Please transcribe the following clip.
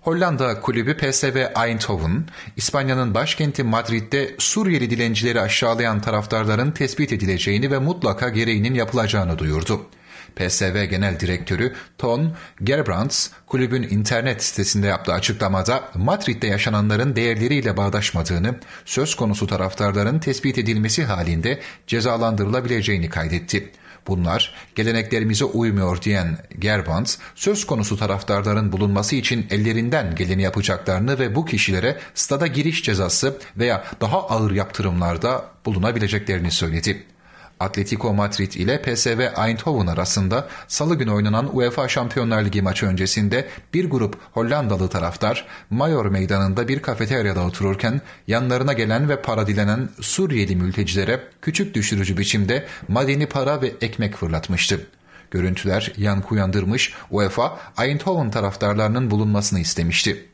Hollanda kulübü PSV Eindhoven, İspanya'nın başkenti Madrid'de Suriyeli dilencileri aşağılayan taraftarların tespit edileceğini ve mutlaka gereğinin yapılacağını duyurdu. PSV Genel Direktörü Ton Gerbrands kulübün internet sitesinde yaptığı açıklamada Madrid'de yaşananların değerleriyle bağdaşmadığını, söz konusu taraftarların tespit edilmesi halinde cezalandırılabileceğini kaydetti. Bunlar geleneklerimize uymuyor diyen Gerbans, söz konusu taraftarların bulunması için ellerinden geleni yapacaklarını ve bu kişilere stada giriş cezası veya daha ağır yaptırımlarda bulunabileceklerini söyledi. Atletico Madrid ile PSV Eindhoven arasında salı günü oynanan UEFA Şampiyonlar Ligi maçı öncesinde bir grup Hollandalı taraftar Mayor Meydanı'nda bir kafeteryada otururken yanlarına gelen ve para dilenen Suriyeli mültecilere küçük düşürücü biçimde madeni para ve ekmek fırlatmıştı. Görüntüler yankı uyandırmış UEFA Eindhoven taraftarlarının bulunmasını istemişti.